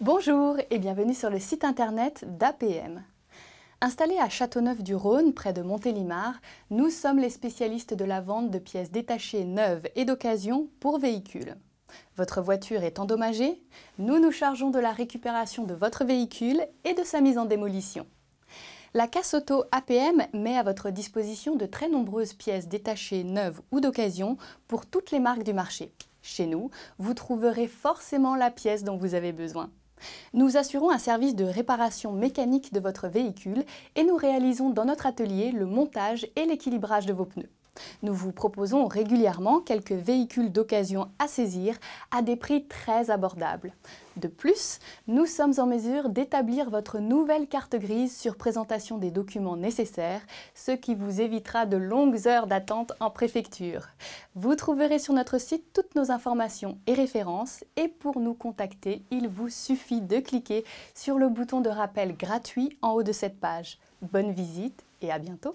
Bonjour et bienvenue sur le site internet d'APM. Installés à Châteauneuf-du-Rhône, près de Montélimar, nous sommes les spécialistes de la vente de pièces détachées neuves et d'occasion pour véhicules. Votre voiture est endommagée Nous nous chargeons de la récupération de votre véhicule et de sa mise en démolition. La casse auto APM met à votre disposition de très nombreuses pièces détachées neuves ou d'occasion pour toutes les marques du marché. Chez nous, vous trouverez forcément la pièce dont vous avez besoin. Nous assurons un service de réparation mécanique de votre véhicule et nous réalisons dans notre atelier le montage et l'équilibrage de vos pneus. Nous vous proposons régulièrement quelques véhicules d'occasion à saisir à des prix très abordables. De plus, nous sommes en mesure d'établir votre nouvelle carte grise sur présentation des documents nécessaires, ce qui vous évitera de longues heures d'attente en préfecture. Vous trouverez sur notre site toutes nos informations et références et pour nous contacter, il vous suffit de cliquer sur le bouton de rappel gratuit en haut de cette page. Bonne visite et à bientôt